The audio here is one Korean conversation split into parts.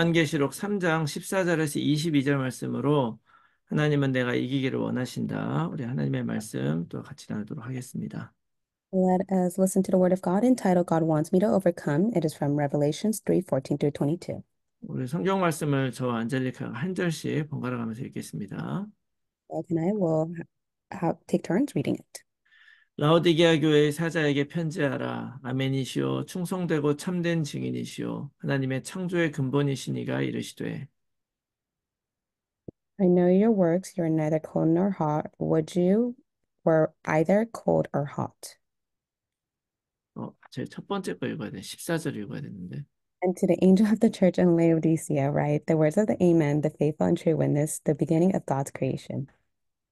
요한계시록 3장 14절에서 22절 말씀으로 하나님은 내가 이기기를 원하신다. 우리 하나님의 말씀 또 같이 나누도록 하겠습니다. Let us listen to the word of God entitled God wants me to overcome. It is from Revelations 3:14 through 22. 우리 성경 말씀을 저와 안젤리카가 한 절씩 번갈아 가면서 읽겠습니다. Bob and I will have, take turns reading it. 라오디게아 교회의 사자에게 편지하라. 아멘이시오. 충성되고 참된 증인이시오. 하나님의 창조의 근본이시니가 이르시되. I know your works, you're neither cold nor hot. Would you were either cold or hot? 어, 제첫 번째 거 읽어야 돼. 14절 읽어야 되는데. And to the angel of the church in Laodicea, write the words of the Amen, the faithful and true witness, the beginning of God's creation.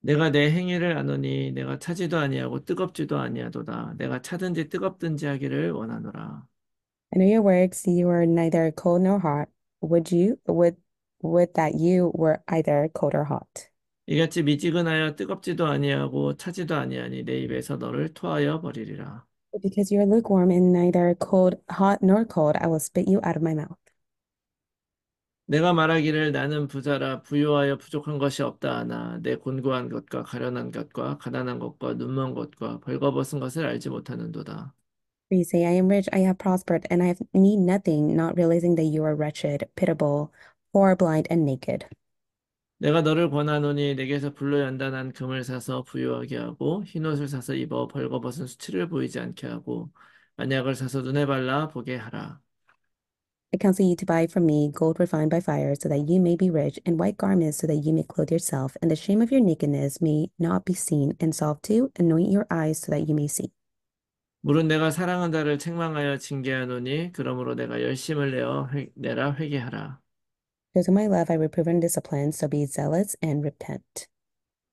내가 내 행위를 아노니 내가 차지도 아니하고 뜨겁지도 아니하도다. 내가 차든지 뜨겁든지 하기를 원하노라. I know your works, you are neither cold nor hot. Would you would would that you were either cold or hot. 이같이 미지근하여 뜨겁지도 아니하고 차지도 아니하니 내 입에서 너를 토하여 버리리라. Because you are lukewarm and neither cold hot nor cold, I will spit you out of my mouth. 내가 말하기를 나는 부자라 부유하여 부족한 것이 없다 하나 내 곤고한 것과 가련한 것과 가난한 것과 눈먼 것과 벌거벗은 것을 알지 못하는도다. You say, I am rich, I have prospered, and I need nothing, not realizing that you are wretched, pitiable, poor, blind, and naked. 내가 너를 권하노니 내게서 불로 연단한 금을 사서 부유하게 하고 흰 옷을 사서 입어 벌거벗은 수치를 보이지 않게 하고 만약을 사서 눈에 발라 보게 하라. I counsel you to buy from me gold refined by fire, so that you may be rich, and white garments, so that you may clothe yourself, and the shame of your nakedness may not be seen, and salve to anoint your eyes, so that you may see. 물은 내가 사랑한 자를 책망하여 징계하노니 그러므로 내가 열심을 내어 회, 내라 회개하라. Because of my love I reprove and discipline, so be zealous and repent.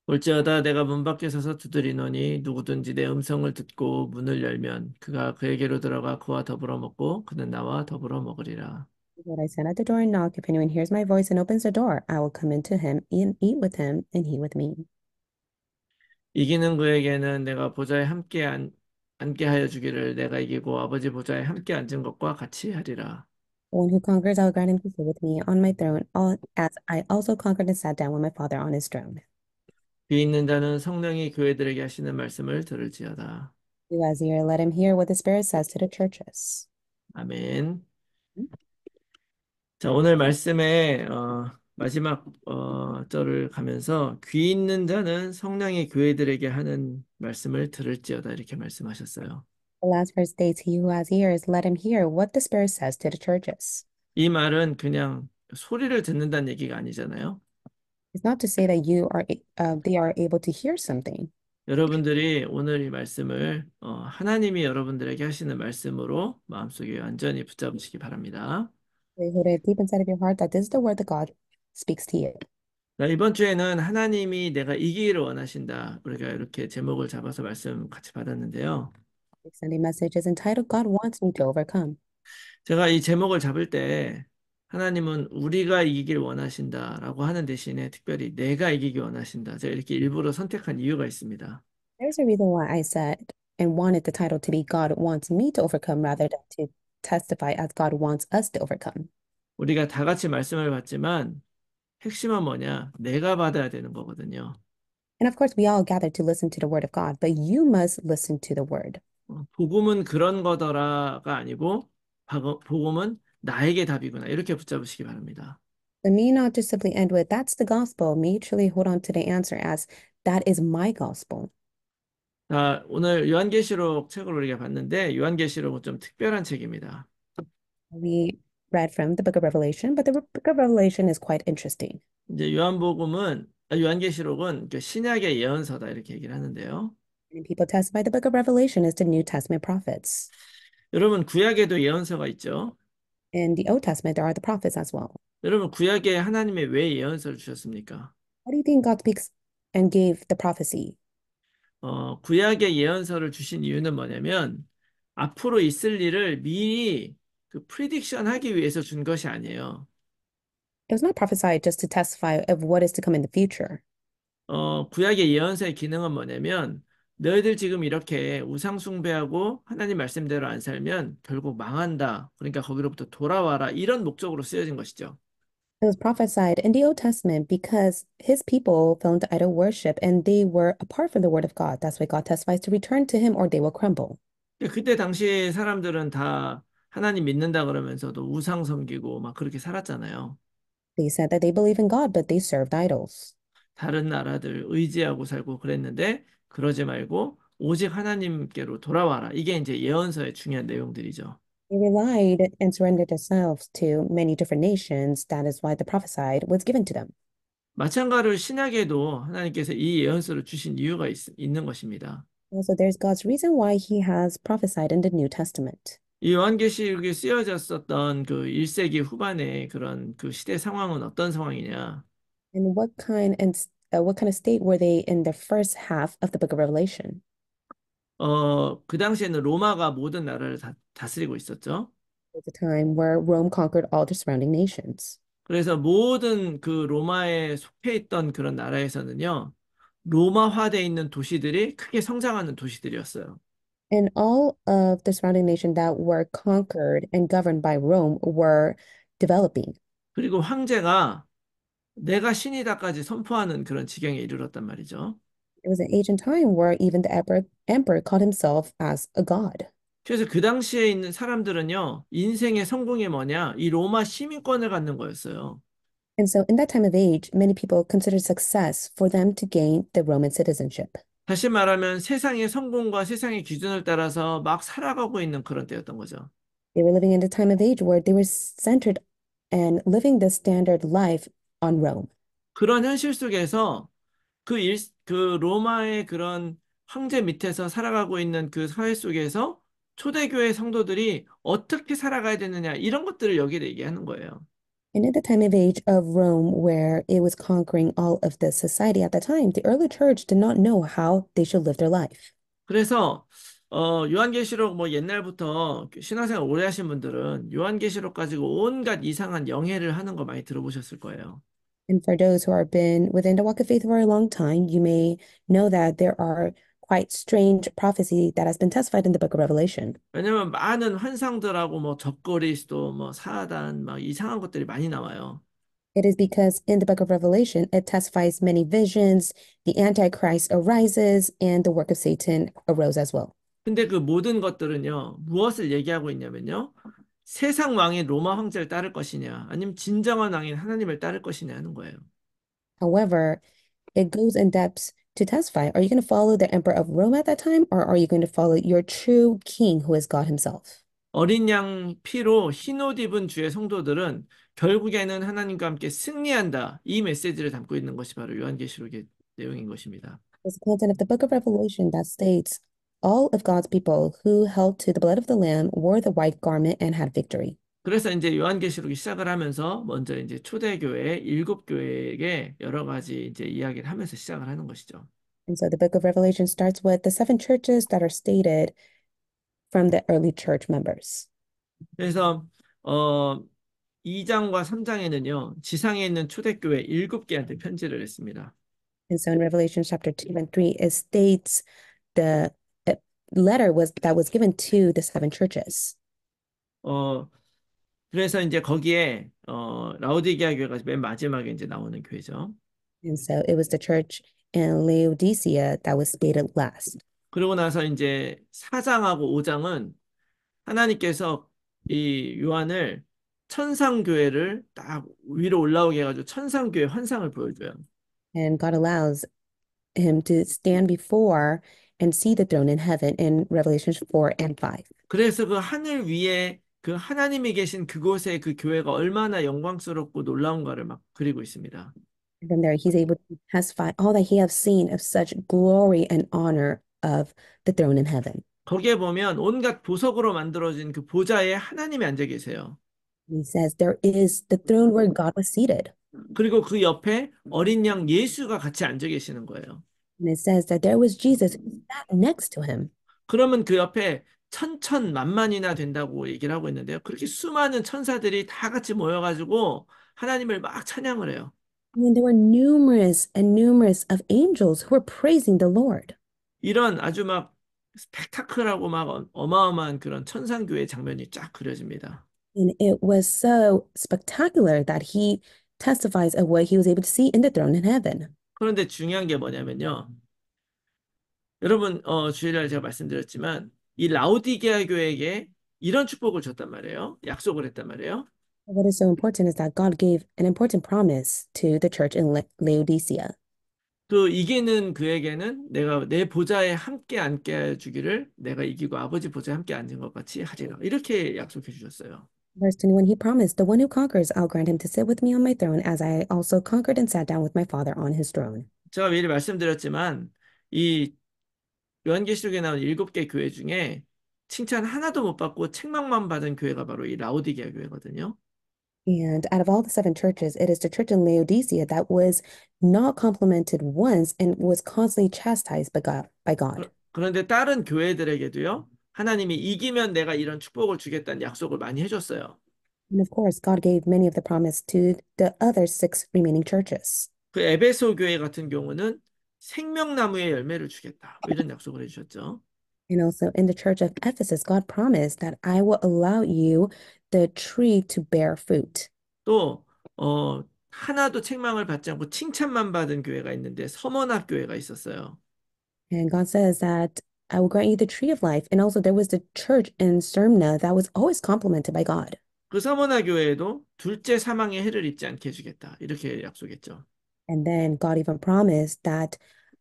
올지어다 내가 문 밖에 서서 두드리노니 누구든지 내 음성을 듣고 문을 열면 그가 그에게로 들어가 그와 더불어 먹고 그는 나와 더불어 먹으리라. What I stand at the door and knock, if anyone hears my voice and opens the door, I will come into him and eat with him and he with me. 이기는 그에게는 내가 보좌에 함께 안, 앉게 하여 주기를 내가 이기고 아버지 보좌에 함께 앉은 것과 같이 하리라. The one who conquers, I will grant him to sit with me on my throne, all as I also conquered and sat down with my father on his throne. 귀 있는 자는 성령이 교회들에게 하시는 말씀을 들을지어다. Who has ear, let him hear what the Spirit says to the churches. 아멘. 자, 오늘 말씀의 어, 마지막 어, 절을 가면서 귀 있는 자는 성령이 교회들에게 하는 말씀을 들을지어다 이렇게 말씀하셨어요. The last verse states, "He who has ears, let him hear what the Spirit says to the churches." 이 말은 그냥 소리를 듣는다는 얘기가 아니잖아요. It's not to say that you are uh, they are able to hear something. 여러분들이 오늘 이 말씀을 어, 하나님이 여러분들에게 하시는 말씀으로 마음속에 완전히 붙잡으시기 바랍니다. Pray deep inside of your heart that this is the word that God speaks to you. 자, 이번 주에는 하나님이 내가 이기기를 원하신다. 우리가 이렇게 제목을 잡아서 말씀 같이 받았는데요. Sunday message is entitled God wants me to overcome. 제가 이 제목을 잡을 때 하나님은 우리가 이기길 원하신다라고 하는 대신에 특별히 내가 이기길 원하신다. 제가 이렇게 일부러 선택한 이유가 있습니다. There's a reason why I said and wanted the title to be God wants me to overcome rather than to testify as God wants us to overcome. 우리가 다 같이 말씀을 받지만 핵심은 뭐냐? 내가 받아야 되는 거거든요. And of course we all gather to listen to the word of God, but you must listen to the word. 복음은 그런 거더라가 아니고 복음은 나에게 답이구나 이렇게 붙잡으시기 바랍니다. Let me not just simply end with that's the gospel. Mutually hold on to the answer as that is my gospel. 자, 오늘 요한계시록 책을 우리가 봤는데 요한계시록은 좀 특별한 책입니다. We read from the book of Revelation, but the book of Revelation is quite interesting. 이제 요한복음은 요한계시록은 신약의 예언서다 이렇게 얘기를 하는데요. And people testify the book of Revelation is the New Testament prophets. 여러분 구약에도 예언서가 있죠. in the Old Testament, there are the prophets as well. 여러분 구약에 하나님의 왜 예언서를 주셨습니까? What do you think God speaks and gave the prophecy? 어, 구약의 예언서를 주신 이유는 뭐냐면 앞으로 있을 일을 미리 그 프리딕션 하기 위해서 준 것이 아니에요. It was not prophesied just to testify of what is to come in the future. 어, 구약의 예언서의 기능은 뭐냐면 너희들 지금 이렇게 우상숭배하고 하나님 말씀대로 안 살면 결국 망한다. 그러니까 거기로부터 돌아와라. 이런 목적으로 쓰여진 것이죠. It was prophesied in the Old Testament because his people fell into idol worship and they were apart from the word of God. That's why God testifies to return to him or they will crumble. 그때 당시 사람들은 다 하나님 믿는다 그러면서도 우상 섬기고 막 그렇게 살았잖아요. They said that they believe in God but they served idols. 다른 나라들 의지하고 살고 그랬는데 그러지 말고 오직 하나님께로 돌아와라. 이게 이제 예언서의 중요한 내용들이죠. They relied and surrendered themselves to many different nations. That is why the prophesied was given to them. 마찬가지로 신약에도 하나님께서 이 예언서를 주신 이유가 있, 있는 것입니다. Also, there's God's reason why He has prophesied in the New Testament. 이 요한계시록이 쓰여졌었던 그 1세기 후반의 그런 그 시대 상황은 어떤 상황이냐? And what kind and uh, what kind of state were they in the first half of the book of Revelation? 어, 그 당시에는 로마가 모든 나라를 다, 다스리고 있었죠. At the time where Rome conquered all the surrounding nations. 그래서 모든 그 로마에 속해 있던 그런 나라에서는요. 로마화돼 있는 도시들이 크게 성장하는 도시들이었어요. And all of the surrounding nations that were conquered and governed by Rome were developing. 그리고 황제가 내가 신이다까지 선포하는 그런 지경에 이르렀단 말이죠. It was an age and time where even the emperor, emperor called himself as a god. 그래서 그 당시에 있는 사람들은요, 인생의 성공이 뭐냐? 이 로마 시민권을 갖는 거였어요. And so in that time of age, many people considered success for them to gain the Roman citizenship. 다시 말하면 세상의 성공과 세상의 기준을 따라서 막 살아가고 있는 그런 때였던 거죠. They were living in the time of age where they were centered and living the standard life on Rome. 그런 현실 속에서 그 일, 그 로마의 그런 황제 밑에서 살아가고 있는 그 사회 속에서 초대교회 성도들이 어떻게 살아가야 되느냐 이런 것들을 여기에 얘기하는 거예요. And at the time of age of Rome, where it was conquering all of the society at the time, the early church did not know how they should live their life. 그래서 어, 요한계시록 뭐 옛날부터 신화생활 오래 하신 분들은 요한계시록 가지고 온갖 이상한 영해를 하는 거 많이 들어보셨을 거예요. And for those who have been within the walk of faith for a long time, you may know that there are quite strange prophecy that has been testified in the book of Revelation. 왜냐면 많은 환상들하고 뭐 적그리스도 뭐 사단 막 이상한 것들이 많이 나와요. It is because in the book of Revelation, it testifies many visions, the Antichrist arises, and the work of Satan arose as well. 근데 그 모든 것들은요, 무엇을 얘기하고 있냐면요. 세상 왕인 로마 황제를 따를 것이냐, 아니면 진정한 왕인 하나님을 따를 것이냐 하는 거예요. However, it goes in depth to testify. Are you going to follow the emperor of Rome at that time, or are you going to follow your true king who is God himself? 어린 양 피로 흰옷 입은 주의 성도들은 결국에는 하나님과 함께 승리한다. 이 메시지를 담고 있는 것이 바로 요한계시록의 내용인 것입니다. There's content of the book of Revelation that states all of God's people who held to the blood of the lamb wore the white garment and had victory. 그래서 이제 요한계시록이 시작을 하면서 먼저 이제 초대교회 일곱 교회에게 여러 가지 이제 이야기를 하면서 시작을 하는 것이죠. And so the book of Revelation starts with the seven churches that are stated from the early church members. 그래서 어 2장과 3장에는요. 지상에 있는 초대교회 일곱 개한테 편지를 했습니다. And so in Revelation chapter 2 and 3 it states the letter was that was given to the seven churches. 어 그래서 이제 거기에 어 라오디게아 교회가 맨 마지막에 이제 나오는 교회죠. And so it was the church in Laodicea that was stated last. 그러고 나서 이제 사장하고 오장은 하나님께서 이 요한을 천상 교회를 딱 위로 올라오게 해가지고 천상 교회 환상을 보여줘요. And God allows him to stand before and see the throne in heaven in Revelations 4 and 5. 그래서 그 하늘 위에 그 하나님이 계신 그곳에 그 교회가 얼마나 영광스럽고 놀라운가를 막 그리고 있습니다. Then there he's able to testify all that he has seen of such glory and honor of the throne in heaven. 거기에 보면 온갖 보석으로 만들어진 그 보좌에 하나님이 앉아 계세요. He says there is the throne where God was seated. 그리고 그 옆에 어린 양 예수가 같이 앉아 계시는 거예요. And it says that there was Jesus sat next to him. 그러면 그 옆에 천천 만만이나 된다고 얘기를 하고 있는데요. 그렇게 수많은 천사들이 다 같이 모여가지고 하나님을 막 찬양을 해요. And there were numerous and numerous of angels who were praising the Lord. 이런 아주 막 스펙타클하고 막 어마어마한 그런 천상교회 장면이 쫙 그려집니다. And it was so spectacular that he testifies of what he was able to see in the throne in heaven. 그런데 중요한 게 뭐냐면요. 여러분 어, 주일날 제가 말씀드렸지만 이 라오디게아 교회에게 이런 축복을 줬단 말이에요. 약속을 했단 말이에요. What is so important is that God gave an important promise to the church in Laodicea. 또 이기는 그에게는 내가 내 보좌에 함께 앉게 해 주기를 내가 이기고 아버지 보좌에 함께 앉은 것 같이 하리라. 이렇게 약속해 주셨어요. Verse 21, he promised, The one who conquers, I'll grant him to sit with me on my throne, as I also conquered and sat down with my father on his throne. 제가 미리 말씀드렸지만, 이 요한계시록에 나온 일곱 개 교회 중에 칭찬 하나도 못 받고 책망만 받은 교회가 바로 이 라오디게아 교회거든요. And out of all the seven churches, it is the church in Laodicea that was not complimented once and was constantly chastised by God. By God. 그런데 다른 교회들에게도요. 하나님이 이기면 내가 이런 축복을 주겠다는 약속을 많이 해줬어요. And of course, God gave many of the promise to the other six remaining churches. 그 에베소 교회 같은 경우는 생명나무의 열매를 주겠다 이런 약속을 해주셨죠. And also in the church of Ephesus, God promised that I will allow you the tree to bear fruit. 또 어, 하나도 책망을 받지 않고 칭찬만 받은 교회가 있는데 서머나 교회가 있었어요. And God says that I will grant you the tree of life. And also, there was the church in Smyrna that was always complimented by God. 그 사모나 교회에도 둘째 사망의 해를 않게 이렇게 약속했죠. And then God even promised that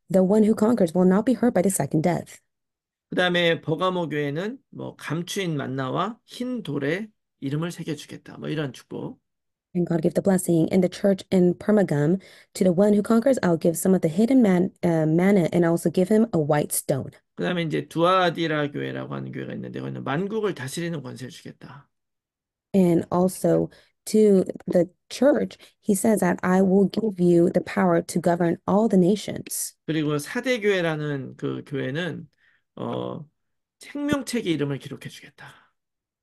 the one who conquers will not be hurt by the second death. 다음에 버가모 교회는 뭐 감추인 만나와 흰 돌에 이름을 새겨주겠다 뭐 이런 축복. And God gave the blessing in the church in Pergamum to the one who conquers. I'll give some of the hidden man, uh, manna and also give him a white stone. 그 다음에 이제 두아디라 교회라고 하는 교회가 있는데 거기는 만국을 다스리는 권세를 주겠다. And also to the church, he says that I will give you the power to govern all the nations. 그리고 사대 교회라는 그 교회는 어 생명책의 이름을 기록해 주겠다.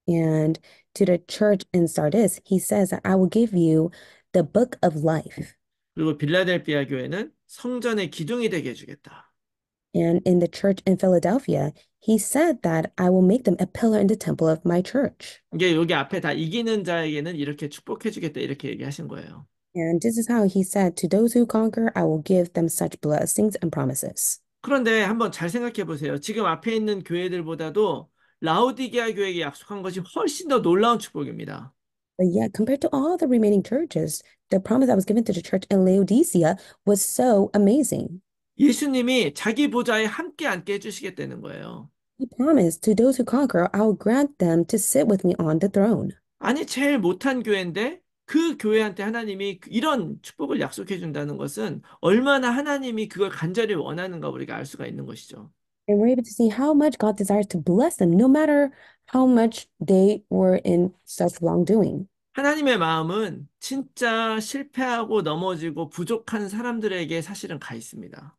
And to the church in Sardis, he says that I will give you the book of life. 그리고 빌라델비아 교회는 성전의 기둥이 되게 해 주겠다. and in the church in Philadelphia, he said that I will make them a pillar in the temple of my church. 이게 여기 앞에 다 이기는 자에게는 이렇게 축복해 주겠다 이렇게 얘기하신 거예요. And this is how he said to those who conquer I will give them such blessings and promises. 그런데 한번 잘 생각해 보세요. 지금 앞에 있는 교회들보다도 라우디게아 교회에게 약속한 것이 훨씬 더 놀라운 축복입니다. But yet, compared to all the remaining churches, the promise that was given to the church in Laodicea was so amazing. 예수님이 자기 보좌에 함께 앉게 해주시겠다는 거예요. He promised to those who conquer, I will grant them to sit with me on the throne. 아니 제일 못한 교회인데 그 교회한테 하나님이 이런 축복을 약속해 준다는 것은 얼마나 하나님이 그걸 간절히 원하는가 우리가 알 수가 있는 것이죠. And we're able to see how much God desires to bless them, no matter how much they were in such wrongdoing. 하나님의 마음은 진짜 실패하고 넘어지고 부족한 사람들에게 사실은 가 있습니다.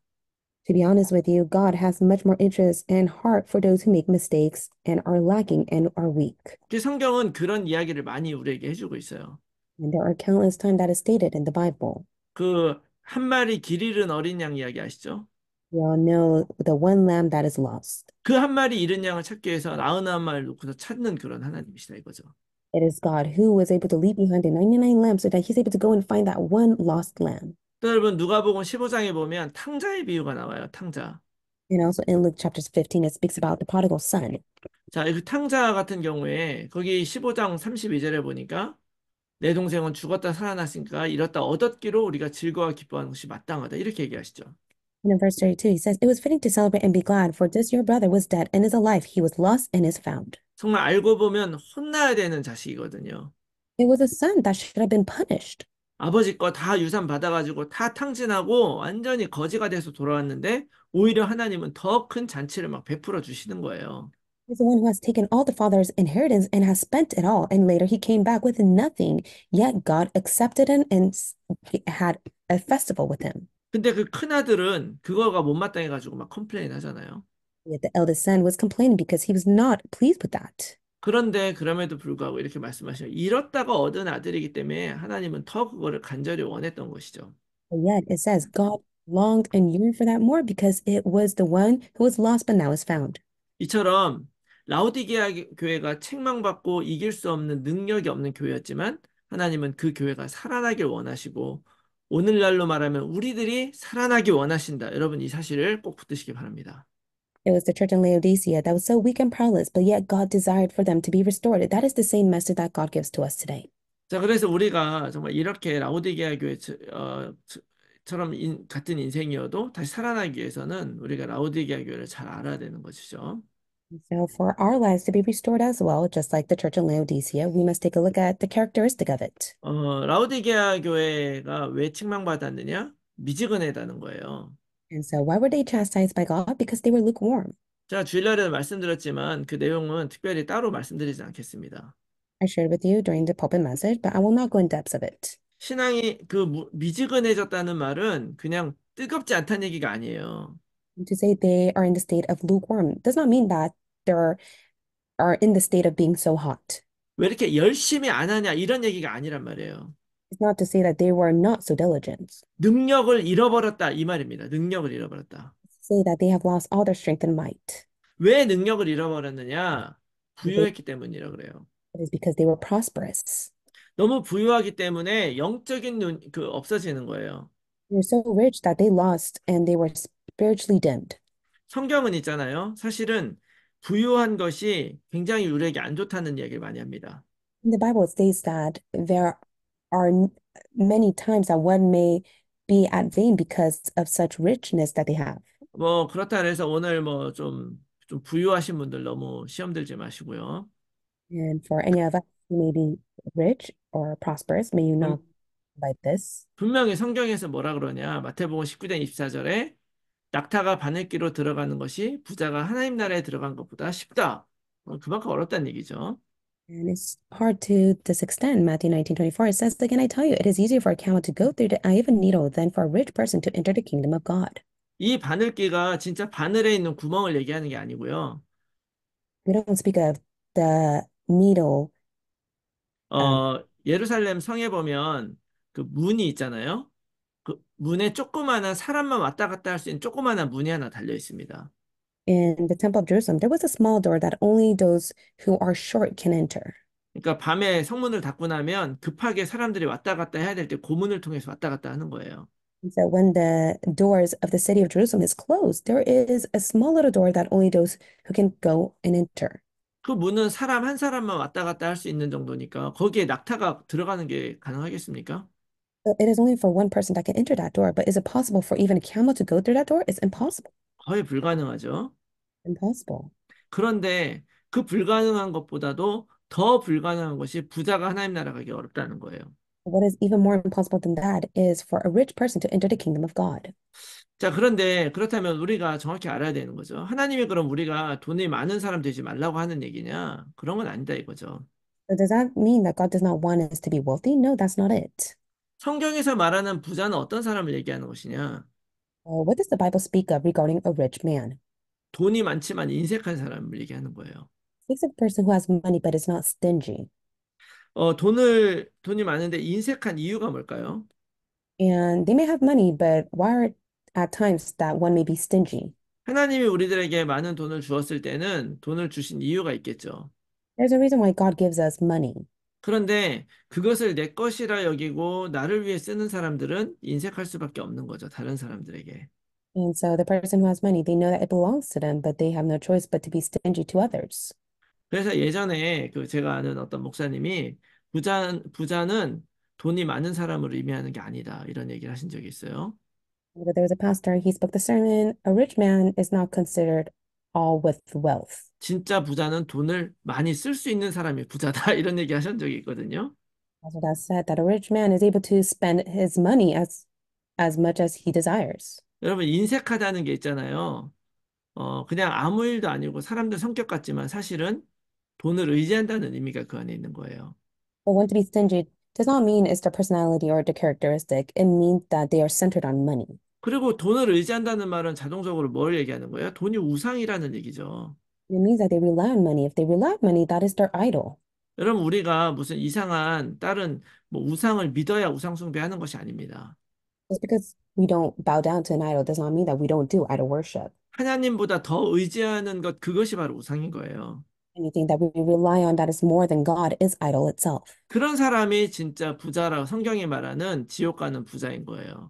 To be honest with you, God has much more interest and heart for those who make mistakes and are lacking and are weak. 성경은 그런 이야기를 많이 우리에게 해주고 있어요. And there are countless times that is stated in the Bible. 그 마리 길 잃은 어린 양 이야기 아시죠? We all know the one lamb that is lost. 마리 잃은 양을 찾기 위해서 나은 한 놓고서 찾는 그런 하나님이시다 이거죠. It is God who was able to leave behind the 99 lambs so that he's able to go and find that one lost lamb. 또 여러분 누가복음 15장에 보면 탕자의 비유가 나와요. 탕자. And also in Luke chapters 15 it speaks about the prodigal son. 자, 그 탕자 같은 경우에 거기 15장 32절에 보니까 내 동생은 죽었다 살아났으니까 이렇다 얻었기로 우리가 즐거워 기뻐하는 것이 마땅하다 이렇게 얘기하시죠. And in verse 32 he says it was fitting to celebrate and be glad for this your brother was dead and is alive he was lost and is found. 정말 알고 보면 혼나야 되는 자식이거든요. It was a son that should have been punished. 아버지 거 다 유산 받아가지고 다 탕진하고 완전히 거지가 돼서 돌아왔는데 오히려 하나님은 더 큰 잔치를 막 베풀어 주시는 거예요. He's the one who has taken all the father's inheritance and has spent it all, and later he came back with nothing. Yet God accepted him and had a festival with him. 근데 그 큰 아들은 그거가 못마땅해 가지고 막 컴플레인 하잖아요. Yet the eldest son was complaining because he was not pleased with that. 그런데 그럼에도 불구하고 이렇게 말씀하셔요. 잃었다가 얻은 아들이기 때문에 하나님은 더 그거를 간절히 원했던 것이죠. Yet it says God longed and yearned for that more because it was the one who was lost but now is found. 이처럼 라우디게아 교회가 책망받고 이길 수 없는 능력이 없는 교회였지만 하나님은 그 교회가 살아나길 원하시고 오늘날로 말하면 우리들이 살아나기 원하신다. 여러분 이 사실을 꼭 붙드시기 바랍니다. It was the church in Laodicea that was so weak and powerless, but yet God desired for them to be restored. That is the same message that God gives to us today. 자, 그래서 우리가 정말 이렇게 라오디게아 교회 어, 처럼 인, 같은 인생이어도 다시 살아나기 위해서는 우리가 라오디게아 교회를 잘 알아야 되는 것이죠. So for our lives to be restored as well, just like the church in Laodicea, we must take a look at the characteristic of it. 어, 라오디게아 교회가 왜 책망받았느냐? 미지근하다는 거예요. And so why were they chastised by God? Because they were lukewarm. 자, 주일날에 말씀드렸지만 그 내용은 특별히 따로 말씀드리지 않겠습니다. I shared with you during the pulpit message, but I will not go in depth of it. 신앙이 그 무- 미지근해졌다는 말은 그냥 뜨겁지 않다는 얘기가 아니에요. To say they are in the state of lukewarm does not mean that they are are in the state of being so hot. 왜 이렇게 열심히 안 하냐 이런 얘기가 아니란 말이에요. It's not to say that they were not so diligent. 능력을 잃어버렸다 이 말입니다. 능력을 잃어버렸다. Say that they have lost all their strength and might. 왜 능력을 잃어버렸느냐? 부유했기 때문이라 그래요. It is because they were prosperous. 너무 부유하기 때문에 영적인 눈, 그 없어지는 거예요. They were so rich that they lost and they were spiritually dimmed. 성경은 있잖아요. 사실은 부유한 것이 굉장히 유력이 안 좋다는 얘기를 많이 합니다. In the Bible it states that there are many times that one may be at vain because of such richness that they have. 뭐 그렇다 그래서 오늘 뭐좀좀 좀 부유하신 분들 너무 시험 들지 마시고요. And for any of us who may be rich or prosperous, may you not like this. 분명히 성경에서 뭐라 그러냐? 마태복음 19장 24절에 낙타가 바늘기로 들어가는 것이 부자가 하나님 나라에 들어간 것보다 쉽다. 그만큼 어렵다는 얘기죠. And it's hard to this extent. Matthew 19 24, it says, Again, I tell you, it is easier for a camel to go through the eye of a needle than for a rich person to enter the kingdom of God. 이 바늘개가 진짜 바늘에 있는 구멍을 얘기하는 게 아니고요. We don't speak of the needle. 어, 예루살렘 성에 보면 그 문이 있잖아요. 그 문에 조그마한 사람만 왔다 갔다 할 수 있는 조그마한 문이 하나 달려 있습니다. in the temple of Jerusalem, there was a small door that only those who are short can enter. 그러니까 밤에 성문을 닫고 나면 급하게 사람들이 왔다 갔다 해야 고문을 통해서 왔다 갔다 하는 거예요. So when the doors of the city of Jerusalem is closed, there is a small little door that only those who can go and enter. 그 문은 사람 한 사람만 왔다 갔다 있는 정도니까 거기에 낙타가 들어가는 게 가능하겠습니까? It is only for one person that can enter that door, but is it possible for even a camel to go through that door? It's impossible. 거의 불가능하죠. Impossible. 그런데 그 불가능한 것보다도 더 불가능한 것이 부자가 하나님 나라 가기 어렵다는 거예요. What is even more impossible than that is for a rich person to enter the kingdom of God. 자, 그런데 그렇다면 우리가 정확히 알아야 되는 거죠. 하나님이 그럼 우리가 돈이 많은 사람 되지 말라고 하는 얘기냐? 그런 건 아니다 이거죠. So does that mean that God does not want us to be wealthy? No, that's not it. 성경에서 말하는 부자는 어떤 사람을 얘기하는 것이냐? Uh, what does the Bible speak of regarding a rich man? 돈이 많지만 인색한 사람을 얘기하는 거예요. It speaks of a person who has money but is not stingy. 어, 돈을 돈이 많은데 인색한 이유가 뭘까요? And they may have money, but why are at times that one may be stingy? 하나님이 우리들에게 많은 돈을 주었을 때는 돈을 주신 이유가 있겠죠. There's a reason why God gives us money. 그런데 그것을 내 것이라 여기고 나를 위해 쓰는 사람들은 인색할 수밖에 없는 거죠. 다른 사람들에게. And so the person who has money, they know that it belongs to them, but they have no choice but to be stingy to others. 그래서 예전에 그 제가 아는 어떤 목사님이 부자 부자는 돈이 많은 사람을 의미하는 게 아니다 이런 얘기를 하신 적이 있어요. But there was a pastor. He spoke the sermon. A rich man is not considered all with wealth. 진짜 부자는 돈을 많이 쓸 수 있는 사람이 부자다 이런 얘기 하신 적이 있거든요. As it is said that a rich man is able to spend his money as as much as he desires. 여러분 인색하다는 게 있잖아요. 어 그냥 아무 일도 아니고 사람들 성격 같지만 사실은 돈을 의지한다는 의미가 그 안에 있는 거예요. For one to be stingy does not mean it's their personality or their characteristic. It means that they are centered on money. 그리고 돈을 의지한다는 말은 자동적으로 뭘 얘기하는 거예요? 돈이 우상이라는 얘기죠. It means that they rely on money. If they rely on money, that is their idol. 여러분 우리가 무슨 이상한 다른 뭐 우상을 믿어야 우상 숭배하는 것이 아닙니다. Just because we don't bow down to an idol does not mean that we don't do idol worship. 하나님보다 더 의지하는 것 그것이 바로 우상인 거예요. Anything that we rely on that is more than God is idol itself. 그런 사람이 진짜 부자라고 성경이 말하는 지옥 가는 부자인 거예요.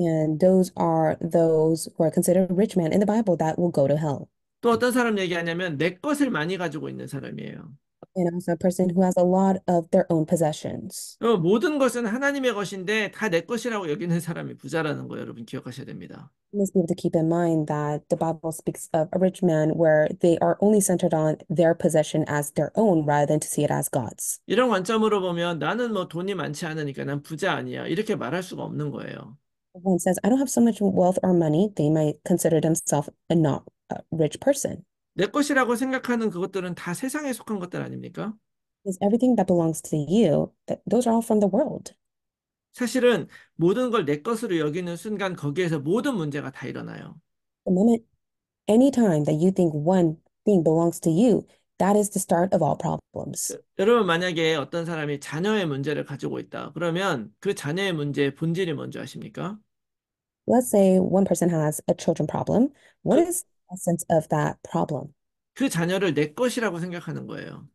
And those are those who are considered rich man in the Bible that will go to hell. 또 어떤 사람 얘기하냐면 내 것을 많이 가지고 있는 사람이에요. And also a person who has a lot of their own possessions. 어, 모든 것은 하나님의 것인데 다 내 것이라고 여기는 사람이 부자라는 거 여러분 기억하셔야 됩니다. You must be able to keep in mind that the Bible speaks of a rich man where they are only centered on their possession as their own rather than to see it as God's. 이런 관점으로 보면 나는 뭐 돈이 많지 않으니까 난 부자 아니야 이렇게 말할 수가 없는 거예요 one says, I don't have so much wealth or money, they might consider themselves a not a rich person. 내 것이라고 생각하는 그것들은 다 세상에 속한 것들 아닙니까? Because everything that belongs to you, that, those are all from the world. 사실은 모든 걸 내 것으로 여기는 순간 거기에서 모든 문제가 다 일어나요. The moment, any time that you think one thing belongs to you, That is the start of all problems. 여러분 만약에 어떤 사람이 자녀의 문제를 가지고 있다. 그러면 그 자녀의 문제의 본질이 뭔지 아십니까? Let's say one person has a children problem. What is the essence of that problem? 그 자녀를 내 것이라고 생각하는 거예요.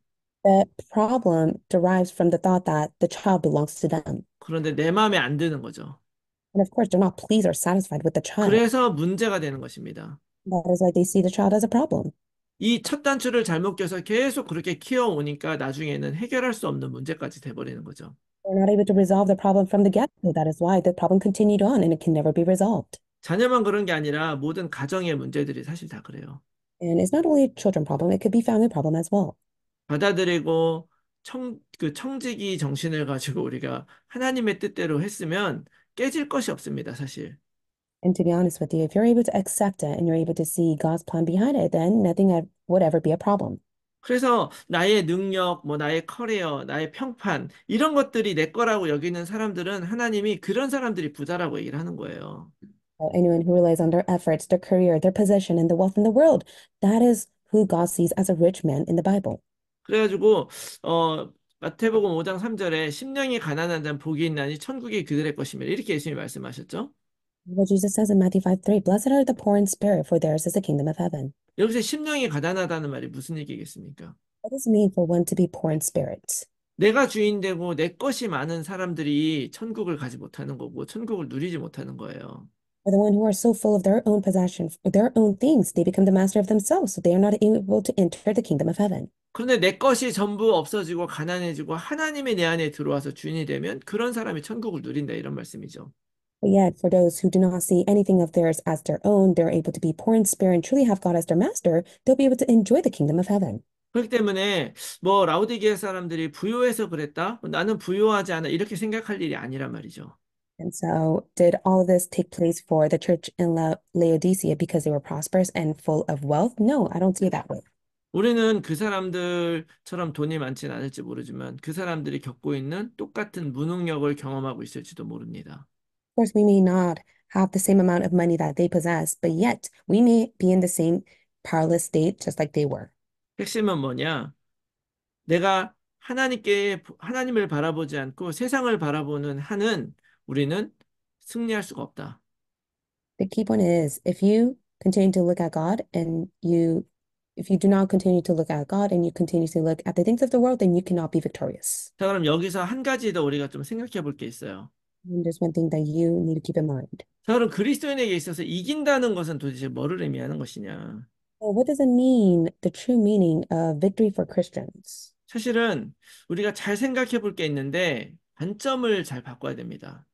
The problem derives from the thought that the child belongs to them. 그런데 내 마음에 안 드는 거죠. And of course, they're not pleased or satisfied with the child. 그래서 문제가 되는 것입니다. That is why they see the child as a problem. 이첫 단추를 잘못 껴서 계속 그렇게 키워오니까 나중에는 해결할 수 없는 문제까지 돼버리는 거죠. We're not able to resolve the problem from the get-go. That is why the problem continued on and it can never be resolved. 자녀만 그런 게 아니라 모든 가정의 문제들이 사실 다 그래요. And it's not only a children problem, it could be family problem as well. 받아들이고 청, 그 청지기 정신을 가지고 우리가 하나님의 뜻대로 했으면 깨질 것이 없습니다, 사실. And to be honest with you, if you're able to accept it and you're able to see God's plan behind it, then nothing would ever be a problem. 그래서 나의 능력, 뭐 나의 커리어, 나의 평판 이런 것들이 내 거라고 여기는 사람들은 하나님이 그런 사람들이 부자라고 얘기를 하는 거예요. Anyone who relies on their efforts, their career, their position, and the wealth in the world, that is who God sees as a rich man in the Bible. 그래가지고 어 마태복음 5장 3절에 심령이 가난한 자는 복이 있나니 천국이 그들의 것이며 이렇게 예수님이 말씀하셨죠. Lord Jesus says in Matthew 5:3, "Blessed are the poor in spirit, for theirs is the kingdom of heaven." 여기서 심령이 가난하다는 말이 무슨 얘기겠습니까? What does it mean for one to be poor in spirit? 내가 주인 되고 내 것이 많은 사람들이 천국을 가지 못하는 거고 천국을 누리지 못하는 거예요. Or the one who are so full of their own possession, their own things, they become the master of themselves, so they are not able to enter the kingdom of heaven. 그런데 내 것이 전부 없어지고 가난해지고 하나님이 내 안에 들어와서 주인이 되면 그런 사람이 천국을 누린다 이런 말씀이죠. But yet, for those who do not see anything of theirs as their own, they're able to be poor in spirit and truly have God as their master, they'll be able to enjoy the kingdom of heaven. 그렇기 때문에 뭐 라우디게아 사람들이 부요해서 그랬다? 나는 부요하지 않아 이렇게 생각할 일이 아니란 말이죠. And so, did all this take place for the church in La- Laodicea because they were prosperous and full of wealth? No, I don't see it that way. 우리는 그 사람들처럼 돈이 많지는 않을지 모르지만 그 사람들이 겪고 있는 똑같은 무능력을 경험하고 있을지도 모릅니다. Of course, we may not have the same amount of money that they possess, but yet we may be in the same powerless state just like they were. 핵심은 뭐냐? 내가 하나님께 하나님을 바라보지 않고 세상을 바라보는 한은 우리는 승리할 수가 없다. The key point is if you continue to look at God and you if you do not continue to look at God and you continue to look at the things of the world then you cannot be victorious. 자 그럼 여기서 한 가지 더 우리가 좀 생각해 있어요. And there's one thing that you need to keep in mind. 자, 그럼 그리스도인에게 있어서 이긴다는 것은 도대체 뭐를 의미하는 것이냐? Well, what does it mean, the true meaning of victory for Christians? 사실은 우리가 잘 생각해 볼 게 있는데 관점을 잘 바꿔야 됩니다.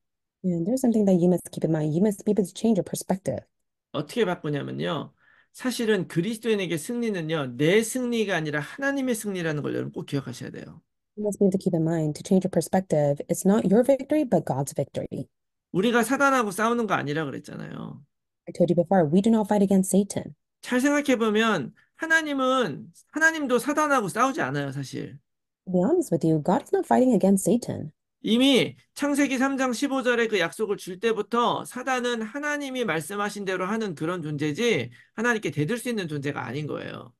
And there's something that you must keep in mind. You must be able to change your perspective. 어떻게 바꾸냐면요. 사실은 그리스도인에게 승리는요. 내 승리가 아니라 하나님의 승리라는 걸 여러분 꼭 기억하셔야 돼요. something to keep in mind to change your perspective. It's not your victory, but God's victory. 우리가 사단하고 싸우는 거 아니라 그랬잖아요. I told you before, we do not fight against Satan. 잘 생각해 보면 하나님은 하나님도 사단하고 싸우지 않아요, 사실. To be honest with you, God is not fighting against Satan. 이미 창세기 3장 15절에 그 약속을 줄 때부터 사단은 하나님이 말씀하신 대로 하는 그런 존재지 하나님께 대들 수 있는 존재가 아닌 거예요.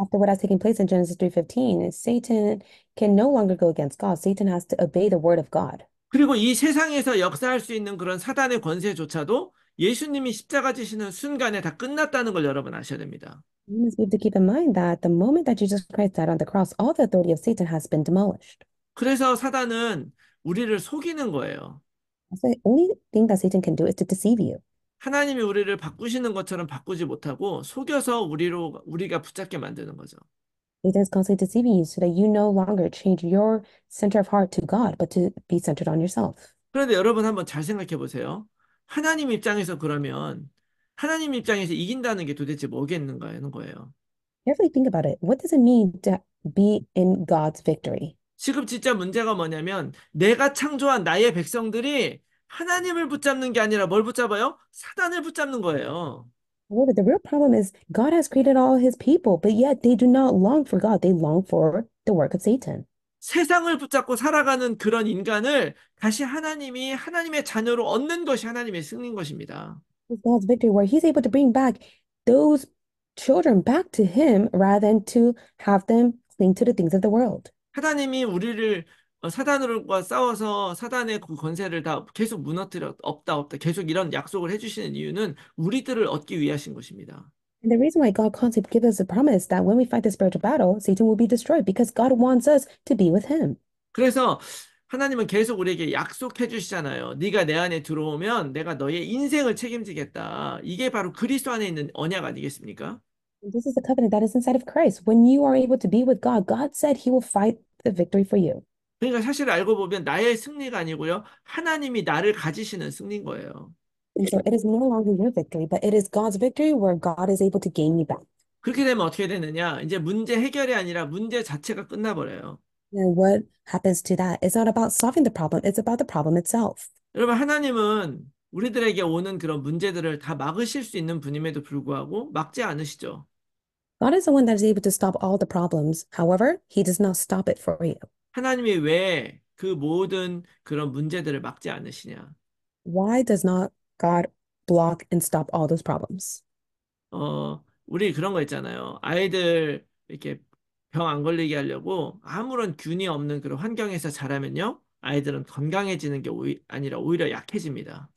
after what has taken place in Genesis 3:15, Satan can no longer go against God. Satan has to obey the word of God. 그리고 이 세상에서 역사할 수 있는 그런 사단의 권세조차도 예수님이 십자가 지시는 순간에 다 끝났다는 걸 여러분 아셔야 됩니다. You must be to keep in mind that the moment that Jesus Christ died on the cross, all the authority of Satan has been demolished. 그래서 사단은 우리를 속이는 거예요. That's the only thing that Satan can do is to deceive you. 하나님이 우리를 바꾸시는 것처럼 바꾸지 못하고 속여서 우리로 우리가 붙잡게 만드는 거죠. It is constantly deceiving you so that you no longer change your center of heart to God, but to be centered on yourself. 그런데 여러분 한번 잘 생각해 보세요. 하나님 입장에서 그러면 하나님 입장에서 이긴다는 게 도대체 뭐겠는가 하는 거예요. Carefully think about it. What does it mean to be in God's victory? 지금 진짜 문제가 뭐냐면 내가 창조한 나의 백성들이 하나님을 붙잡는 게 아니라 뭘 붙잡아요? 사단을 붙잡는 거예요. Well, the real problem is God has created all his people, but yet they do not long for God. They long for the work of Satan. 세상을 붙잡고 살아가는 그런 인간을 다시 하나님이 하나님의 자녀로 얻는 것이 하나님의 승리인 것입니다. It's God's victory where he's able to bring back those children back to him rather than to have them cling to the things of the world. 하나님이 우리를 사단과 싸워서 사단의 권세를 다 계속 무너뜨려 없다 없다 계속 이런 약속을 해주시는 이유는 우리들을 얻기 위하신 것입니다. And the reason why God constantly gives us a promise that when we fight the spiritual battle, Satan will be destroyed because God wants us to be with Him. 그래서 하나님은 계속 우리에게 약속해 주시잖아요. 네가 내 안에 들어오면 내가 너의 인생을 책임지겠다. 이게 바로 그리스도 안에 있는 언약 아니겠습니까? This is the covenant that is inside of Christ. When you are able to be with God, God said He will fight the victory for you. 그러니까 사실 알고 보면 나의 승리가 아니고요. 하나님이 나를 가지시는 승리인 거예요. And so it is no longer your victory, but it is God's victory where God is able to gain you back. 그렇게 되면 어떻게 되느냐? 이제 문제 해결이 아니라 문제 자체가 끝나버려요. And what happens to that? It's not about solving the problem, it's about the problem itself. 여러분 하나님은 우리들에게 오는 그런 문제들을 다 막으실 수 있는 분임에도 불구하고 막지 않으시죠. God is the one that is able to stop all the problems. However, he does not stop it for you. 하나님이 왜 그 모든 그런 문제들을 막지 않으시냐? Why does not God block and stop all those problems? 어, 우리 그런 거 있잖아요. 아이들 이렇게 병 안 걸리게 하려고 아무런 균이 없는 그런 환경에서 자라면요. 아이들은 건강해지는 게 오히, 아니라 오히려 약해집니다.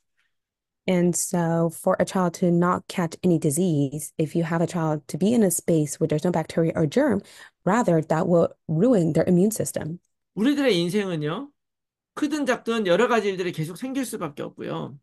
And so, for a child to not catch any disease, if you have a child to be in a space where there's no bacteria or germ, rather that will ruin their immune system. 우리들의 인생은요, 크든 작든 여러 가지 일들이 계속 생길 수밖에 없고요.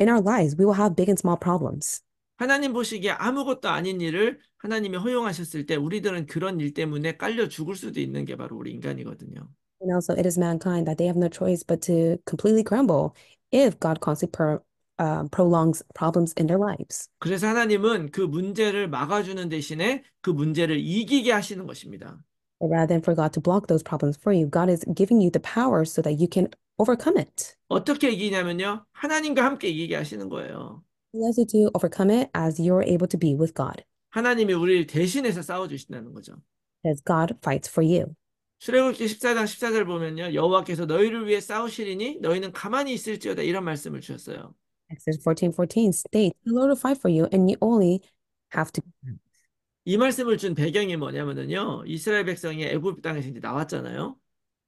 In our lives, we will have big and small problems. 하나님 보시기에 아무것도 아닌 일을 하나님이 허용하셨을 때 우리들은 그런 일 때문에 깔려 죽을 수도 있는 게 바로 우리 인간이거든요. And also, it is mankind that they have no choice but to completely crumble if God constantly pro, uh, prolongs problems in their lives. 그래서 하나님은 그 문제를 막아주는 대신에 그 문제를 이기게 하시는 것입니다. But rather than for God to block those problems for you, God is giving you the power so that you can overcome it. 어떻게 이기냐면요. 하나님과 함께 이기게 하시는 거예요. As you to overcome it as you're able to be with God. 하나님이 우리를 대신해서 싸워 주신다는 거죠. As God fights for you. 출애굽기 14장 14절 보면요. 여호와께서 너희를 위해 싸우시리니 너희는 가만히 있을지어다 이런 말씀을 주셨어요. Exodus 14:14 states, "The Lord will fight for you, and you only have to." 이 말씀을 준 배경이 뭐냐면은요. 이스라엘 백성이 애굽 땅에서 이제 나왔잖아요.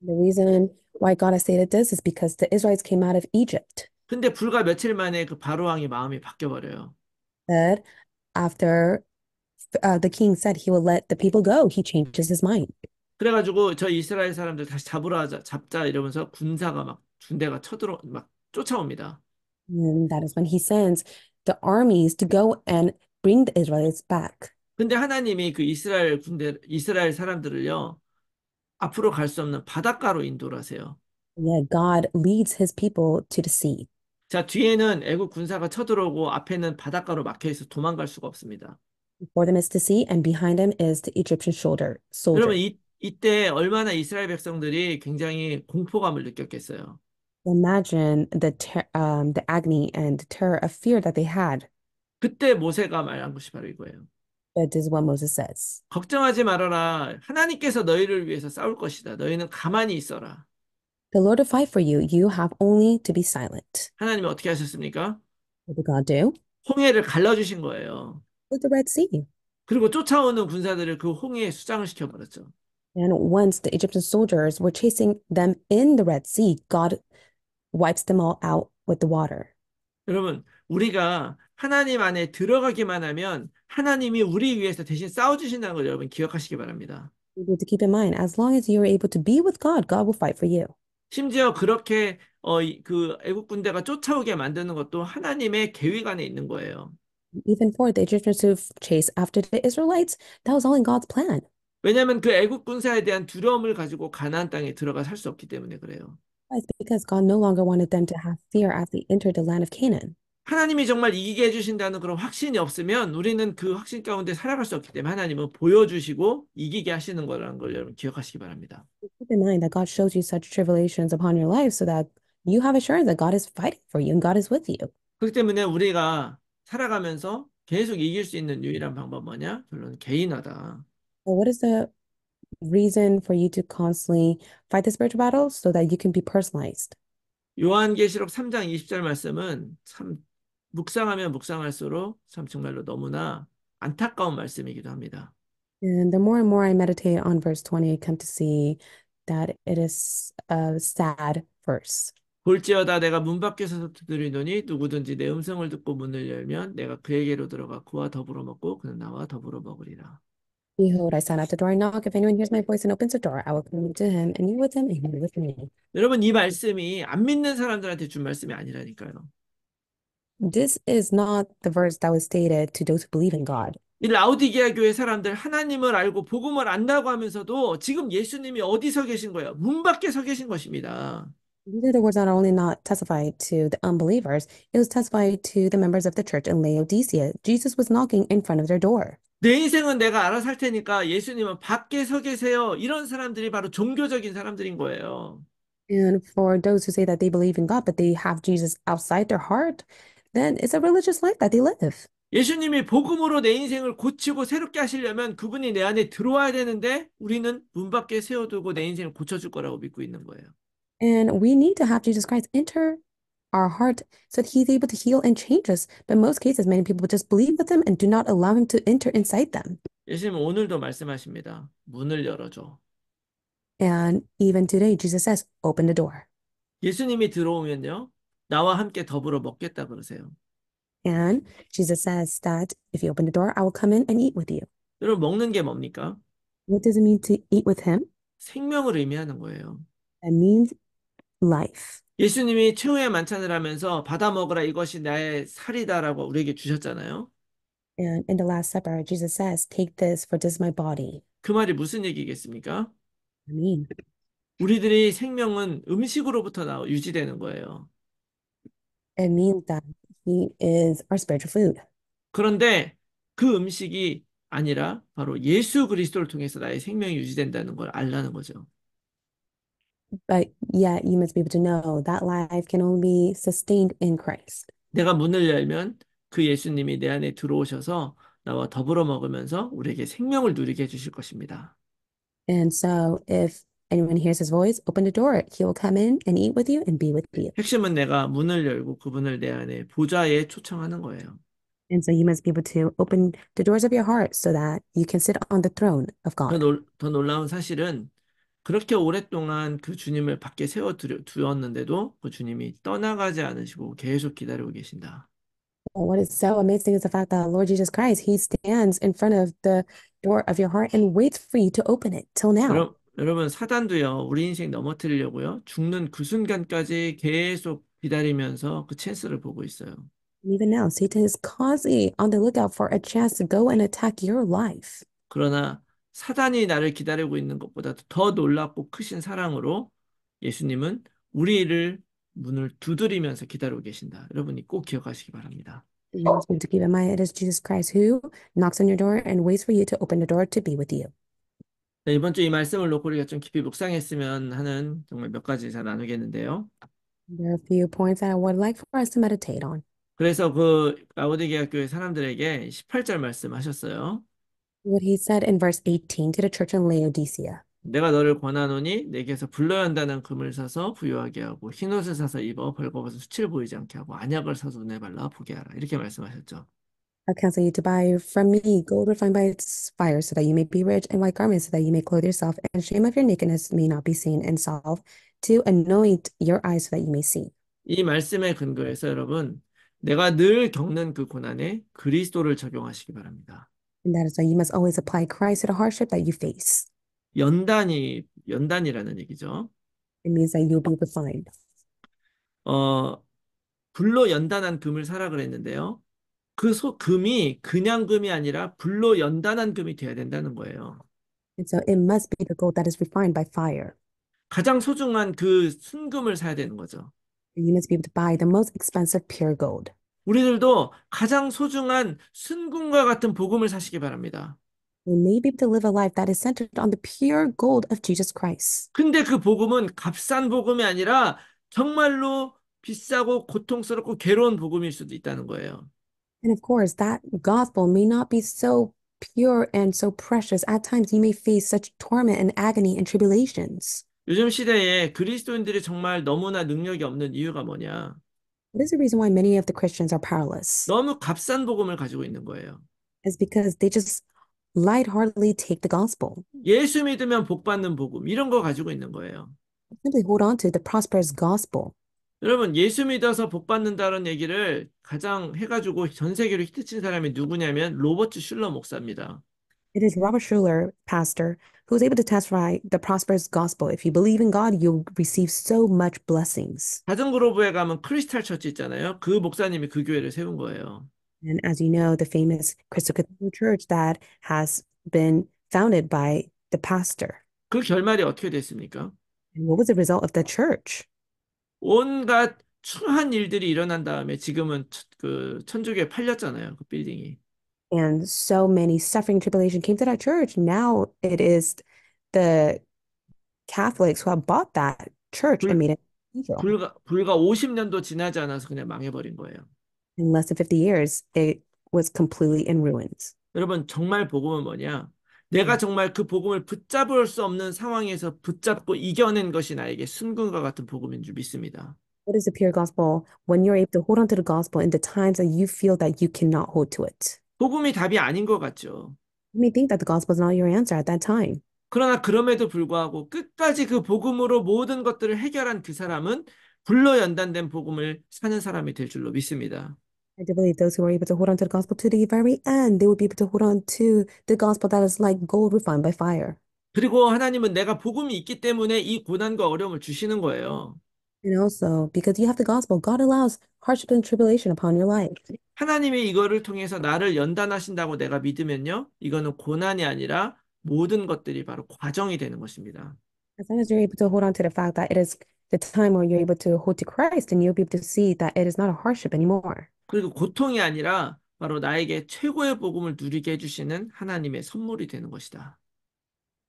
The reason why God has stated this is because the Israelites came out of Egypt. 근데 불과 며칠 만에 그 바로 왕의 마음이 바뀌어 버려요. That after uh, the king said he will let the people go, he changes his mind. 그래가지고 저 이스라엘 사람들 다시 잡으러 하자, 잡자 이러면서 군사가 막 군대가 쳐들어 막 쫓아옵니다. And that is when he sends the armies to go and bring the Israelites back. 근데 하나님이 그 이스라엘 군대 이스라엘 사람들을요 앞으로 갈 수 없는 바닷가로 인도를 하세요. Yeah, God leads His people to the sea. 자 뒤에는 애국 군사가 쳐들어오고 앞에는 바닷가로 막혀 있어 도망갈 수가 없습니다. Before them is the sea, and behind them is the Egyptian shoulder. Soldier. 그러면 이 이때 얼마나 이스라엘 백성들이 굉장히 공포감을 느꼈겠어요. Imagine the ter- um, the agony and terror of fear that they had. 그때 모세가 말한 것이 바로 이거예요. That is what Moses says. 걱정하지 말아라. 하나님께서 너희를 위해서 싸울 것이다. 너희는 가만히 있어라. The Lord will fight for you. You have only to be silent. 하나님이 어떻게 하셨습니까? What did God do? 홍해를 갈라 거예요. With the Red Sea. 그리고 쫓아오는 군사들을 그 홍해에 수장을 And once the Egyptian soldiers were chasing them in the Red Sea, God wipes them all out with the water. 여러분, 우리가 하나님 안에 들어가기만 하면 하나님이 우리 위해서 대신 싸워 주신다는 걸 여러분 기억하시기 바랍니다. You need to keep in mind as long as you are able to be with God, God will fight for you. 심지어 그렇게 어, 그 애국 군대가 쫓아오게 만드는 것도 하나님의 계획 안에 있는 거예요. Even for the Egyptians who chased after the Israelites, that was all in God's plan. 왜냐하면 그 애국 군사에 대한 두려움을 가지고 가나안 땅에 들어가 살 수 없기 때문에 그래요. It's because God no longer wanted them to have fear as they entered the land of Canaan. 하나님이 정말 이기게 해주신다는 그런 확신이 없으면 우리는 그 확신 가운데 살아갈 수 없기 때문에 하나님은 보여주시고 이기게 하시는 거라는 걸 여러분 기억하시기 바랍니다. Keep in mind that God shows you such tribulations upon your life so that you have assurance that God is fighting for you and God is with you. 그렇기 때문에 우리가 살아가면서 계속 이길 수 있는 유일한 방법 뭐냐? 결론 개인화다. Well, what is the reason for you to constantly fight the spiritual battle so that you can be personalized? 요한계시록 3장 20절 말씀은 참 묵상하면 묵상할수록 참 정말로 너무나 안타까운 말씀이기도 합니다. And the more and more I meditate on verse 20, I come to see that it is a sad verse. 볼지어다 내가 문 밖에서 두드리노니 누구든지 내 음성을 듣고 문을 열면 내가 그에게로 들어가 그와 더불어 먹고 그는 나와 더불어 먹으리라. Behold, I stand at the door and knock. If anyone hears my voice and opens the door, I will come to him and eat with him and he with me. 여러분 이 말씀이 안 믿는 사람들한테 준 말씀이 아니라니까요. This is not the verse that was stated to those who believe in God. 이 라우디게아 교회 사람들 하나님을 알고 복음을 안다고 하면서도 지금 예수님이 어디서 계신 거예요? 문 밖에 서 계신 것입니다. These are the words not only not testified to the unbelievers, it was testified to the members of the church in Laodicea. Jesus was knocking in front of their door. 내 인생은 내가 알아서 테니까 예수님은 밖에 서 계세요. 이런 사람들이 바로 종교적인 사람들인 거예요. And for those who say that they believe in God, but they have Jesus outside their heart, then it's a religious life that they live. 예수님이 복음으로 내 인생을 고치고 새롭게 하시려면 그분이 내 안에 들어와야 되는데 우리는 문 밖에 세워두고 내 인생을 고쳐줄 거라고 믿고 있는 거예요. And we need to have Jesus Christ enter our heart so that he's able to heal and change us. But most cases, many people just believe with him and do not allow him to enter inside them. 예수님 오늘도 말씀하십니다. 문을 열어줘. And even today, Jesus says, open the door. 예수님이 들어오면요, 나와 함께 더불어 먹겠다 그러세요. And Jesus says that if you open the door, I will come in and eat with you. 여러분 먹는 게 뭡니까? What does it mean to eat with him? 생명을 의미하는 거예요. That means life. 예수님이 최후의 만찬을 하면서 받아 먹으라 이것이 나의 살이다라고 우리에게 주셨잖아요. And in the last supper, Jesus says, "Take this, for this is my body." 그 말이 무슨 얘기겠습니까? I mean. 우리들의 생명은 음식으로부터 나 유지되는 거예요. It means that he is our spiritual food. 그런데 그 음식이 아니라 바로 예수 그리스도를 통해서 나의 생명이 유지된다는 걸 알라는 거죠. But yet you must be able to know that life can only be sustained in Christ. 내가 문을 열면 그 예수님이 내 안에 들어오셔서 나와 더불어 먹으면서 우리에게 생명을 누리게 해주실 것입니다. And so if anyone hears his voice, open the door. He will come in and eat with you and be with you. 핵심은 내가 문을 열고 그분을 내 안에 보좌에 초청하는 거예요. And so you must be able to open the doors of your heart so that you can sit on the throne of God. 더, 놀, 더 놀라운 사실은 그렇게 오랫동안 그 주님을 밖에 세워 두었는데도 그 주님이 떠나가지 않으시고 계속 기다리고 계신다. What is so amazing is the fact that Lord Jesus Christ, He stands in front of the door of your heart and waits for you to open it till now. 그럼, 여러분 사단도요 우리 인생 넘어뜨리려고요 죽는 그 순간까지 계속 기다리면서 그 찬스를 보고 있어요. Even now, Satan is constantly on the lookout for a chance to go and attack your life. 그러나 사단이 나를 기다리고 있는 것보다도 더 놀랍고 크신 사랑으로 예수님은 우리를 문을 두드리면서 기다리고 계신다. 여러분이 꼭 기억하시기 바랍니다. To keep in mind, it is Jesus Christ who knocks on your door and waits for you to open the door to be with you. 이번 주 이 말씀을 놓고 우리가 좀 깊이 묵상했으면 하는 정말 몇 가지 잘 나누겠는데요. There are a few points that I would like for us to meditate on. 그래서 그 라오디게아 교회 사람들에게 18절 말씀하셨어요. What he said in verse 18 to the church in Laodicea. 내가 너를 권하노니 내게서 불러야 한다는 금을 사서 부유하게 하고 흰옷을 사서 입어 벌거벗은 수치를 보이지 않게 하고 안약을 사서 눈에 발라 보게 하라. 이렇게 말씀하셨죠. I counsel you to buy from me gold refined by its fire, so that you may be rich, and white garments, so that you may clothe yourself, and shame of your nakedness may not be seen, and salve to anoint your eyes, so that you may see. 이 말씀에 근거해서 여러분, 내가 늘 겪는 그 고난에 그리스도를 적용하시기 바랍니다. And that is why you must always apply Christ to the hardship that you face. 연단이 연단이라는 얘기죠. It means that you'll be refined. 어, 불로 연단한 금을 사라 그랬는데요. 그 소, 금이 그냥 금이 아니라 불로 연단한 금이 돼야 된다는 거예요. And so it must be the gold that is refined by fire. 가장 소중한 그 순금을 사야 되는 거죠. You must be able to buy the most expensive pure gold. 우리들도 가장 소중한 순금과 같은 복음을 사시기 바랍니다. We may be able to live a life that is centered on the pure gold of Jesus Christ. 근데 그 복음은 값싼 복음이 아니라 정말로 비싸고 고통스럽고 괴로운 복음일 수도 있다는 거예요. And of course, that gospel may not be so pure and so precious. At times, you may face such torment and agony and tribulations. 요즘 시대에 그리스도인들이 정말 너무나 능력이 없는 이유가 뭐냐? This the reason why many of the Christians are powerless. 너무 값싼 복음을 가지고 있는 거예요. Is because they just lightheartedly take the gospel. 예수 믿으면 복 받는 복음 이런 거 가지고 있는 거예요. Simply hold on to the prosperous gospel. 여러분 예수 믿어서 복 받는다는 얘기를 가장 해가지고 전 세계로 히트친 사람이 누구냐면 로버트 슐러 목사입니다. It is Robert Schuller, pastor, who is able to testify the prosperous gospel. If you believe in God, you'll receive so much blessings. 가든그로브에 가면 크리스탈 처치 있잖아요. 그 목사님이 그 교회를 세운 거예요. And as you know, the famous Crystal Cathedral Church that has been founded by the pastor. 그 결말이 어떻게 됐습니까? And what was the result of the church? 온갖 추한 일들이 일어난 다음에 지금은 그 천주교에 팔렸잖아요. 그 빌딩이. And so many suffering tribulation came to that church. Now it is the Catholics who have bought that church 불, and made it cathedral. 불과 불과 50년도 지나지 않아서 그냥 망해버린 거예요. In less than 50 years, it was completely in ruins. 여러분 정말 복음은 뭐냐? 내가 정말 그 복음을 붙잡을 수 없는 상황에서 붙잡고 이겨낸 것이 나에게 순금과 같은 복음인 줄 믿습니다. What is the pure gospel? When you're able to hold on to the gospel in the times that you feel that you cannot hold to it. 복음이 답이 아닌 것 같죠. You may think that the gospel is not your answer at that time. 그러나 그럼에도 불구하고 끝까지 그 복음으로 모든 것들을 해결한 그 사람은 불로 연단된 복음을 사는 사람이 될 줄로 믿습니다. I do believe those who are able to hold on to the gospel to the very end, they will be able to hold on to the gospel that is like gold refined by fire. 그리고 하나님은 내가 복음이 있기 때문에 이 고난과 어려움을 주시는 거예요. And also, because you have the gospel, God allows hardship and tribulation upon your life. 하나님이 이거를 통해서 나를 연단하신다고 내가 믿으면요. 이거는 고난이 아니라 모든 것들이 바로 과정이 되는 것입니다. As long as you're able to hold on to the fact that it is the time where you're able to hold to Christ, and you'll be able to see that it is not a hardship anymore. 그리고 고통이 아니라 바로 나에게 최고의 복음을 누리게 해주시는 하나님의 선물이 되는 것이다.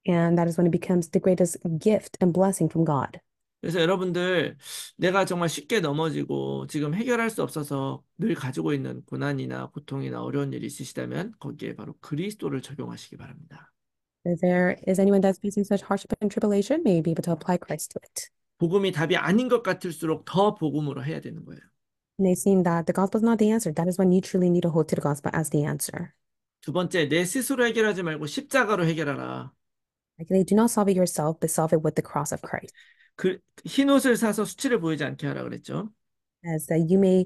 And that is when it becomes the greatest gift and blessing from God. 그래서 여러분들 내가 정말 쉽게 넘어지고 지금 해결할 수 없어서 늘 가지고 있는 고난이나 고통이나 어려운 일이 있으시다면 거기에 바로 그리스도를 적용하시기 바랍니다. If there is anyone that's facing such hardship and tribulation, may you be able to apply Christ to it. 복음이 답이 아닌 것 같을수록 더 복음으로 해야 되는 거예요. And they've seen that the gospel is not the answer. That is when you truly need to hold to the gospel as the answer. 두 번째, 내 스스로 해결하지 말고 십자가로 해결하라. Like they do not solve it yourself, but solve it with the cross of Christ. 그, 흰 옷을 사서 수치를 보이지 않게 하라 그랬죠. As that you may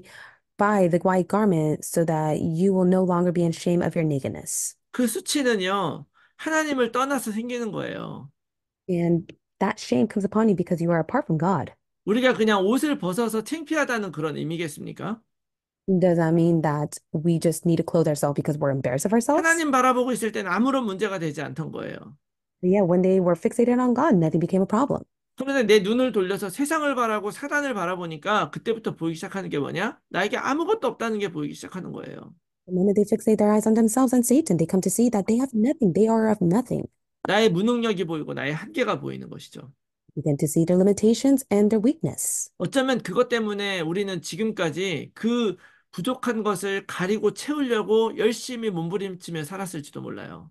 buy the white garment so that you will no longer be in shame of your nakedness. 그 수치는요, 하나님을 떠나서 생기는 거예요. And that shame comes upon you because you are apart from God. 우리가 그냥 옷을 벗어서 창피하다는 그런 의미겠습니까? Does that mean that we just need to clothe ourselves because we're embarrassed of ourselves? 하나님 바라보고 있을 땐 아무런 문제가 되지 않던 거예요. Yeah, when they were fixated on God, nothing became a problem. 그런데 내 눈을 돌려서 세상을 바라고 사단을 바라보니까 그때부터 보이기 시작하는 게 뭐냐? 나에게 아무것도 없다는 게 보이기 시작하는 거예요. The moment they fixate their eyes on themselves and Satan, they come to see that they have nothing. They are of nothing. 나의 무능력이 보이고 나의 한계가 보이는 것이죠. You tend to see their limitations and their weakness. 어쩌면 그것 때문에 우리는 지금까지 그 부족한 것을 가리고 채우려고 열심히 몸부림치며 살았을지도 몰라요.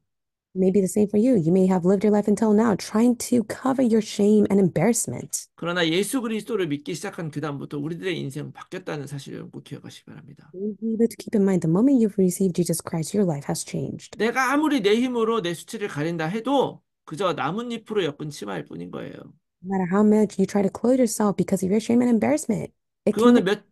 Maybe the same for you. You may have lived your life until now trying to cover your shame and embarrassment. 그러나 예수 그리스도를 믿기 시작한 그다음부터 우리들의 인생 바뀌었다는 사실을 꼭 기억하시기 바랍니다. You need to keep in mind the moment you've received Jesus Christ, your life has changed. 내가 아무리 내 힘으로 내 수치를 가린다 해도 그저 나뭇잎으로 엮은 치마일 뿐인 거예요. no matter how much you try to clothe yourself because of your shame and embarrassment. It can 그거는 몇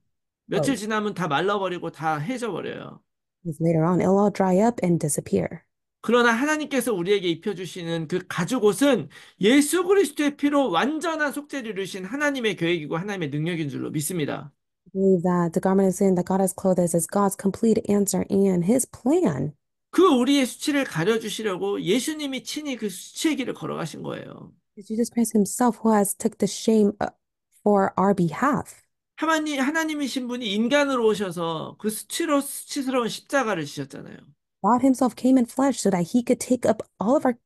며칠 지나면 다 말라버리고 다 해져 버려요. because later on it'll all dry up and disappear. 그러나 하나님께서 우리에게 입혀주시는 그 가죽 옷은 예수 그리스도의 피로 완전한 속죄를 이루신 하나님의 계획이고 하나님의 능력인 줄로 믿습니다. I believe that the garment of sin that God has clothed us is God's complete answer and His plan. 그 우리의 수치를 가려주시려고 예수님이 친히 그 수치의 길을 걸어가신 거예요. Jesus Christ himself who has took the shame uh, for our behalf. 하나님 하나님이신 분이 인간으로 오셔서 그 수치로 수치스러운 십자가를 지셨잖아요. God himself came in flesh so that he could take up all of our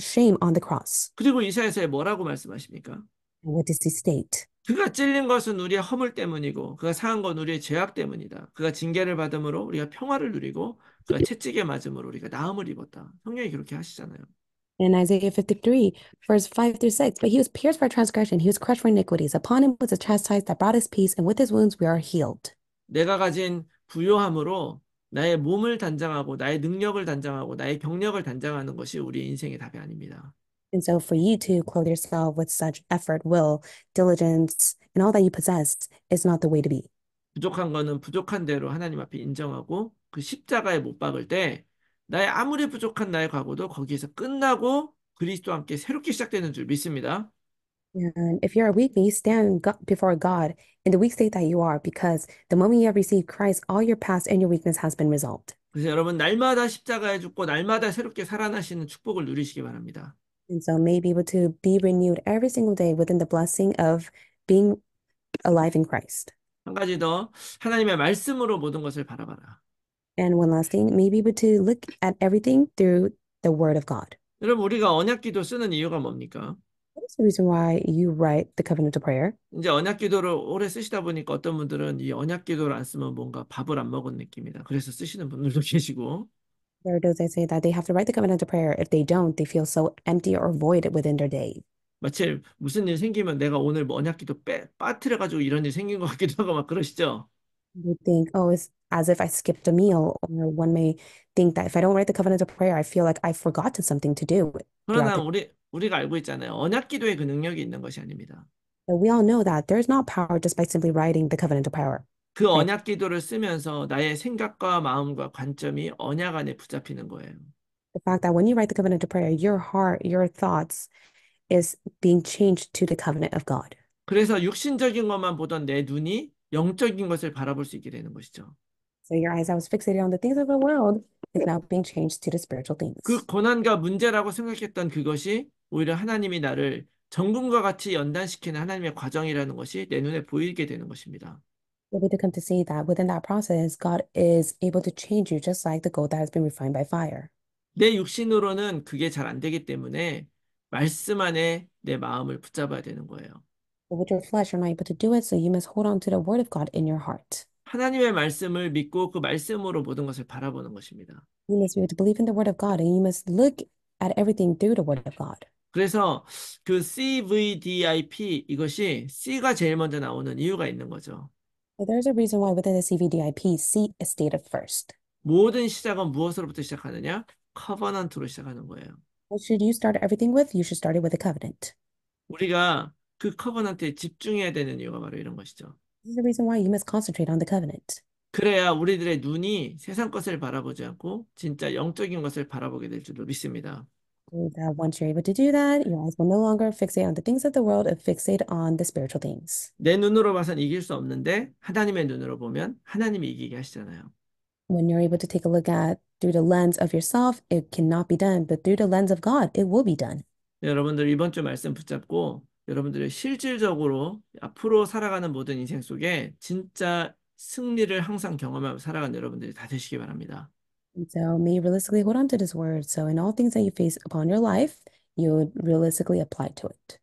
shame on the cross. 그리고 이사야서에 뭐라고 말씀하십니까? What does he state? 그가 찔린 것은 우리의 허물 때문이고 그가 상한 건 우리의 죄악 때문이다. 그가 징계를 받음으로 우리가 평화를 누리고 그가 채찍에 맞음으로 우리가 나음을 입었다. 성령이 그렇게 하시잖아요. in Isaiah 53, verse 5 through 6. But he was pierced for transgression, he was crushed for iniquities. Upon him was a chastisement that brought us peace, and with his wounds we are healed. 내가 가진 부요함으로 나의 몸을 단장하고 나의 능력을 단장하고 나의 경력을 단장하는 것이 우리 인생의 답이 아닙니다. And so for you to clothe yourself with such effort, will, diligence, and all that you possess is not the way to be. 부족한 거는 부족한 대로 하나님 앞에 인정하고 그 십자가에 못 박을 때 나의 아무리 부족한 나의 과거도 거기에서 끝나고 그리스도와 함께 새롭게 시작되는 줄 믿습니다. And if you're weak, then you stand before God in the weak state that you are, because the moment you have received Christ, all your past and your weakness has been resolved. 그래서 여러분 날마다 십자가에 죽고 날마다 새롭게 살아나시는 축복을 누리시기 바랍니다. And so may be able to be renewed every single day within the blessing of being alive in Christ. 한 가지 더 하나님의 말씀으로 모든 것을 바라봐라. And one last thing, maybe able to look at everything through the Word of God. 여러분 우리가 언약기도 쓰는 이유가 뭡니까? What's the reason why you write the covenant prayer? 이제 언약기도를 오래 쓰시다 보니까 어떤 분들은 이 언약기도를 안 쓰면 뭔가 밥을 안 먹은 느낌이다. 그래서 쓰시는 분들도 계시고. There are those that say that they have to write the covenant prayer. If they don't, they feel so empty or void within their day. 마치 무슨 일 생기면 내가 오늘 뭐 언약기도 빼 빠뜨려 가지고 이런 일 생긴 것 같기도 하고 막 그러시죠. they think, oh, it's as if I skipped a meal, or one may think that if I don't write the covenant of prayer, I feel like I've forgotten something to do. 그러나 the... 우리 우리가 알고 있잖아요. 언약 기도에 그 능력이 있는 것이 아닙니다. But we all know that there's not power just by simply writing the covenant of prayer. 그 언약 기도를 쓰면서 나의 생각과 마음과 관점이 언약 안에 붙잡히는 거예요. The fact that when you write the covenant of prayer, your heart, your thoughts is being changed to the covenant of God. 그래서 육신적인 것만 보던 내 눈이 영적인 것을 바라볼 수 있게 되는 것이죠. So your eyes that was fixated on the things of the world is now being changed to the spiritual things. 그 고난과 문제라고 생각했던 그것이 오히려 하나님이 나를 정금과 같이 연단시키는 하나님의 과정이라는 것이 내 눈에 보이게 되는 것입니다. We'll be to come to see that within that process, God is able to change you just like the gold that has been refined by fire. 내 육신으로는 그게 잘 안 되기 때문에 말씀 안에 내 마음을 붙잡아야 되는 거예요. with your flesh, you're not able to do it. So you must hold on to the word of God in your heart. 하나님의 말씀을 믿고 그 말씀으로 모든 것을 바라보는 것입니다. You must be able to believe in the word of God, and you must look at everything through the word of God. 그래서 그 CVDIP 이것이 C가 제일 먼저 나오는 이유가 있는 거죠. So there's a reason why within the CVDIP, C is stated first. 모든 시작은 무엇으로부터 시작하느냐? Covenant으로 시작하는 거예요. What should you start everything with? You should start it with a covenant. 우리가 그 커버넌트에 집중해야 되는 이유가 바로 이런 것이죠. This is the reason why you must concentrate on the covenant. 그래야 우리들의 눈이 세상 것을 바라보지 않고 진짜 영적인 것을 바라보게 될 줄로 믿습니다. That once you're able to do that, your eyes will no longer fixate on the things of the world and fixate on the spiritual things. 내 눈으로 봐선 이길 수 없는데 하나님의 눈으로 보면 하나님이 이기게 하시잖아요. When you're able to take a look at through the lens of yourself, it cannot be done, but through the lens of God, it will be done. 여러분들 이번 주 말씀 붙잡고 여러분들이 실질적으로 앞으로 살아가는 모든 인생 속에 진짜 승리를 항상 경험하고 살아가는 여러분들이 다 되시기 바랍니다. So may you realistically hold on to this word. So in all things that you face upon your life, you realistically apply to it.